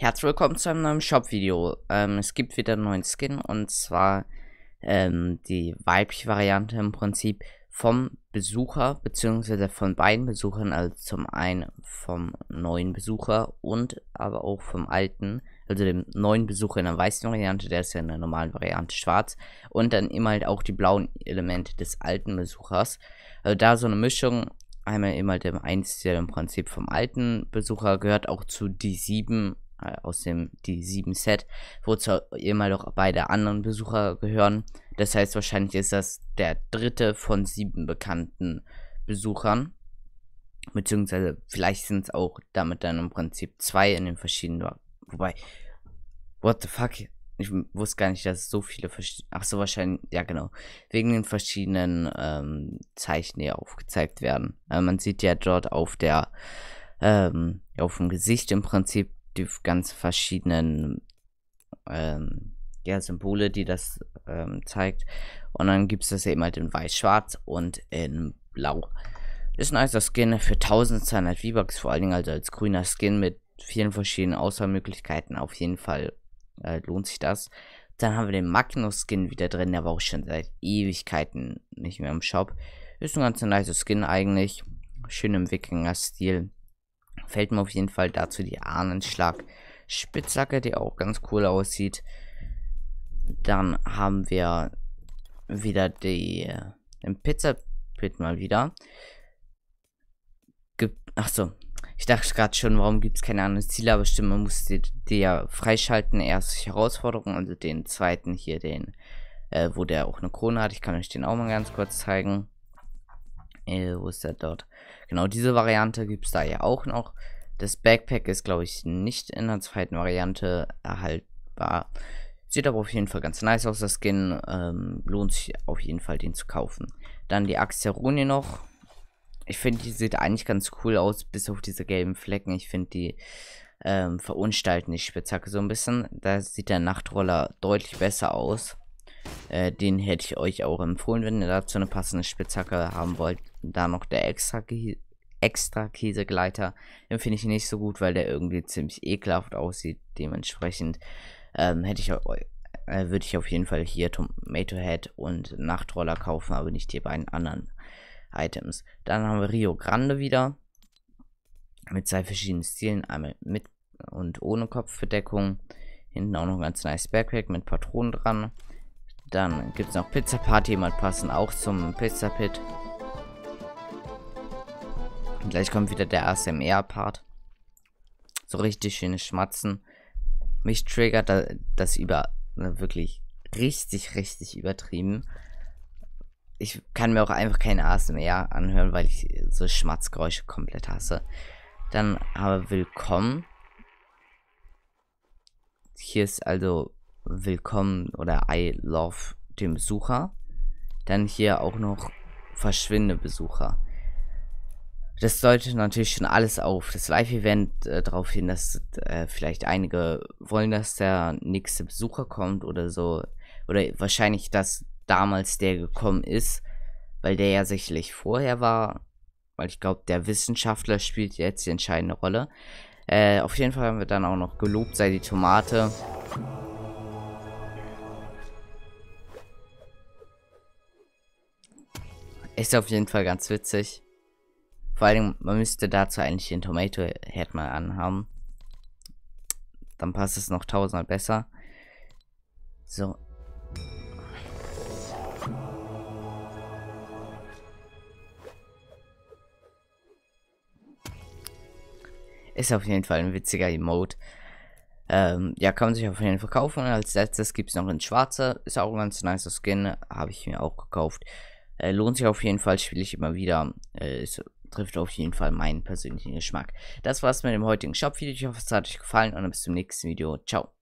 Herzlich willkommen zu einem neuen Shop-Video. Ähm, es gibt wieder einen neuen Skin und zwar ähm, die weibliche Variante im Prinzip vom Besucher beziehungsweise von beiden Besuchern, also zum einen vom neuen Besucher und aber auch vom alten, also dem neuen Besucher in der weißen Variante, der ist ja in der normalen Variante schwarz und dann immer halt auch die blauen Elemente des alten Besuchers. Also da so eine Mischung einmal immer dem 1, der im Prinzip vom alten Besucher gehört, auch zu die 7 äh, aus dem die 7 Set, wozu immer noch beide anderen Besucher gehören. Das heißt, wahrscheinlich ist das der dritte von sieben bekannten Besuchern. Beziehungsweise vielleicht sind es auch damit dann im Prinzip zwei in den verschiedenen. Wobei, what the fuck? Ich wusste gar nicht, dass es so viele verschiedene. Ach so, wahrscheinlich, ja genau. Wegen den verschiedenen ähm, Zeichen, die aufgezeigt werden. Äh, man sieht ja dort auf der, ähm, auf dem Gesicht im Prinzip die ganz verschiedenen ähm, ja, Symbole, die das ähm, zeigt. Und dann gibt es das eben halt in weiß-schwarz und in blau. Ist ein nicer Skin für 1200 V-Bucks, vor allen Dingen also als grüner Skin mit vielen verschiedenen Auswahlmöglichkeiten. Auf jeden Fall äh, lohnt sich das. Dann haben wir den Magnus-Skin wieder drin, der war auch schon seit Ewigkeiten nicht mehr im Shop. Ist ein ganz nicer Skin eigentlich. Schön im Wikinger-Stil. Fällt mir auf jeden Fall dazu die Ahnenschlag Spitzhacke, die auch ganz cool aussieht. Dann haben wir wieder die den Pizza Pit mal wieder. Achso, ich dachte gerade schon, warum gibt es keine anderen Ziele, aber stimmt, man muss die, ja freischalten, erst Herausforderung, also den zweiten hier, den, äh, wo der auch eine Krone hat. Ich kann euch den auch mal ganz kurz zeigen. Äh, wo ist der dort? Genau, diese Variante gibt es da ja auch noch. Das Backpack ist, glaube ich, nicht in der zweiten Variante erhaltbar. Sieht aber auf jeden Fall ganz nice aus, das Skin. Ähm, lohnt sich auf jeden Fall, den zu kaufen. Dann die Axt der Rune noch. Ich finde, die sieht eigentlich ganz cool aus, bis auf diese gelben Flecken. Ich finde, die ähm, verunstalten die Spitzhacke so ein bisschen. Da sieht der Nachtroller deutlich besser aus. Äh, den hätte ich euch auch empfohlen, wenn ihr dazu eine passende Spitzhacke haben wollt. Da noch der extra, extra Käsegleiter, den finde ich nicht so gut, weil der irgendwie ziemlich ekelhaft aussieht. Dementsprechend ähm, hätte ich äh, würde ich auf jeden Fall hier Tomato Head und Nachtroller kaufen, aber nicht die beiden anderen Items. Dann haben wir Rio Grande wieder mit zwei verschiedenen Stilen, einmal mit und ohne Kopfbedeckung. Hinten auch noch ein ganz nice Backpack mit Patronen dran. Dann gibt es noch Pizza Party, man passen auch zum Pizza Pit. Und gleich kommt wieder der ASMR-Part. So richtig schöne Schmatzen. Mich triggert das über wirklich richtig, richtig übertrieben. Ich kann mir auch einfach keine ASMR anhören, weil ich so Schmatzgeräusche komplett hasse. Dann aber willkommen. Hier ist also Willkommen oder I love den Besucher. Dann hier auch noch Verschwinde Besucher. Das deutet natürlich schon alles auf. Das Live-Event äh, darauf hin, dass äh, vielleicht einige wollen, dass der nächste Besucher kommt oder so. Oder wahrscheinlich, dass damals der gekommen ist, weil der ja sicherlich vorher war. Weil ich glaube, der Wissenschaftler spielt jetzt die entscheidende Rolle. Äh, auf jeden Fall haben wir dann auch noch gelobt, sei die Tomate. Ist auf jeden Fall ganz witzig. Vor allem, man müsste dazu eigentlich den Tomato Head mal anhaben. Dann passt es noch tausendmal besser. So. Ist auf jeden Fall ein witziger Emote. Ähm, ja, kann man sich auf jeden Fall kaufen. Als letztes gibt es noch ein schwarzer. Ist auch ein ganz nicer Skin. Habe ich mir auch gekauft. Äh, lohnt sich auf jeden Fall, spiele ich immer wieder. Äh, es trifft auf jeden Fall meinen persönlichen Geschmack. Das war's mit dem heutigen Shop-Video. Ich hoffe, es hat euch gefallen und dann bis zum nächsten Video. Ciao.